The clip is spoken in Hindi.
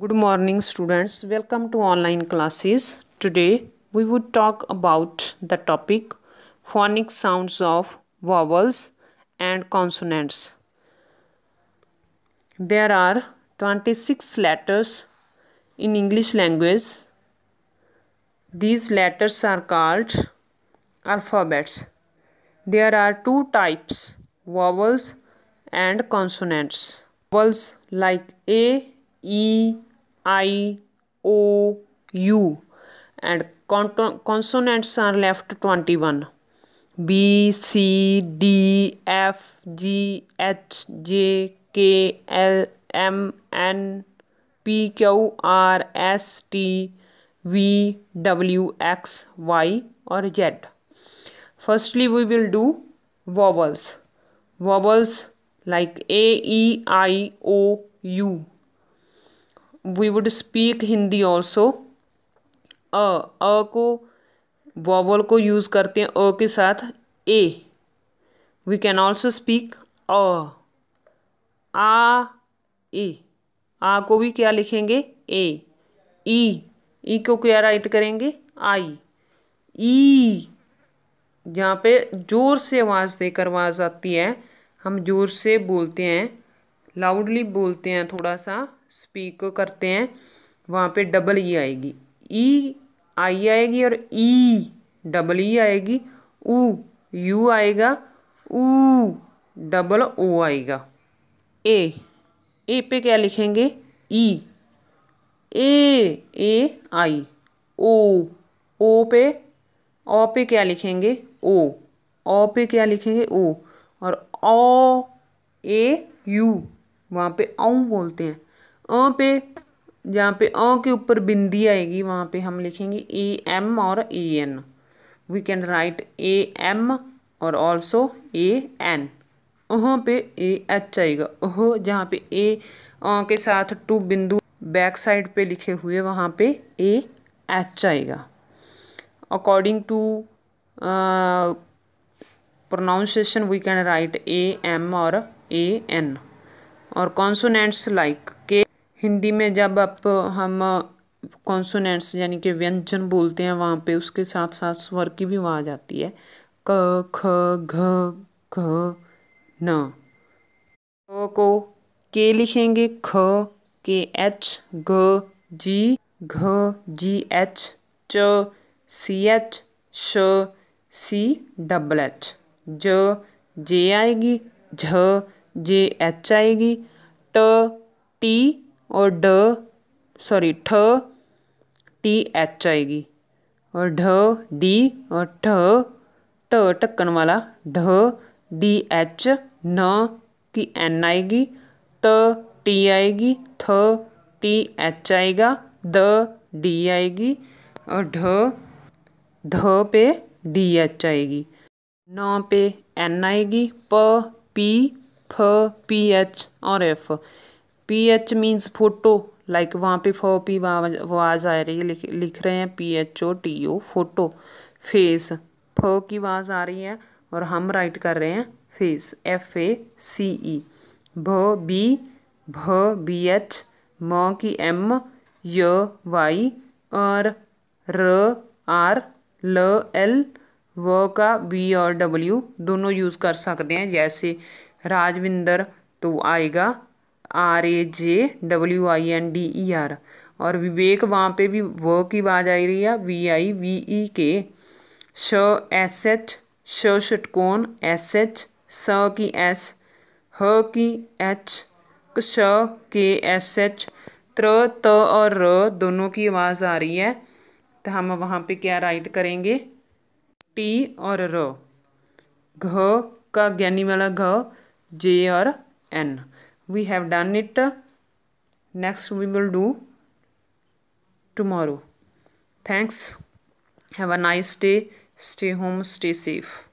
good morning students welcome to online classes today we would talk about the topic phonic sounds of vowels and consonants there are 26 letters in english language these letters are called alphabets there are two types vowels and consonants vowels like a E, I, O, U and consonants are left 21. B, C, D, F, G, H, J, K, L, M, N, P, Q, R, S, T, V, W, X, Y or Z. Firstly, we will do vowels. Vowels like A, E, I, O, U. We would speak Hindi also अ अ को वॉवल को यूज़ करते हैं अ के साथ A we can also speak अ आ ए e. आ को भी क्या लिखेंगे ए ई ई को क्या राइट करेंगे आई ई e. यहाँ पे ज़ोर से आवाज़ देकर आवाज़ आती है हम ज़ोर से बोलते हैं लाउडली बोलते हैं थोड़ा सा स्पीक करते हैं वहाँ पे डबल ई e आएगी ई e, आई आएगी और ई डबल ई आएगी ऊ यू आएगा ऊ डबल ओ आएगा ए ए पे क्या लिखेंगे ई ए ए आई ओ ओ पे ओ पे क्या लिखेंगे ओ ओ पे क्या लिखेंगे ओ और ओ ए यू वहाँ पे औ बोलते हैं ओ पे जहाँ पे ओ के ऊपर बिंदी आएगी वहाँ पे हम लिखेंगे ए एम और A N we can write A M और ऑल्सो ए एन ओह पे ए एच आएगा ओह जहाँ पे ए के साथ टू बिंदु बैक साइड पे लिखे हुए वहाँ पे ए एच आएगा according to pronunciation we can write A M और ए एन और कॉन्सोनेंट्स लाइक हिंदी में जब आप हम कॉन्सोनेंट्स यानी कि व्यंजन बोलते हैं वहाँ पे उसके साथ साथ स्वर की भी आवाज़ आती है क ख घ घ न को के लिखेंगे ख के एच ग जी घ जी एच च सी एच श सी डबल एच ज जे आएगी झ जे एच आएगी ट टी और ड सॉरी ठ टी एच आएगी और ढ डी और ठ ट टक्कन वाला ढ डी एच न की एन आएगी त टी आएगी थ टी एच आएगा द डी आएगी और ढ ध पे डी एच आएगी न पे एन आएगी प पी फ पी एच और F P H means photo like वहाँ पे फो पी वहाँ आवाज़ आ रही है लिख लिख रहे हैं P H O T O photo face फ की आवाज़ आ रही है और हम राइट कर रहे हैं फेस एफ ए सी ई भ बी भ बी एच म की एम य वाई और र आर ल एल व का बी और डब्ल्यू दोनों यूज़ कर सकते हैं जैसे राजविंदर तो आएगा R A J W I N D E R और विवेक वहाँ पे भी व की आवाज़ आ रही है वी आई वी ई के श एस एच श षटकोण एस एच स की एस ह की एच श के एस एच त्र त और र दोनों की आवाज़ आ रही है तो हम वहाँ पे क्या राइट करेंगे टी और र घ का ज्ञानी वाला घ जे और N we have done it next we will do tomorrow thanks have a nice day stay home stay safe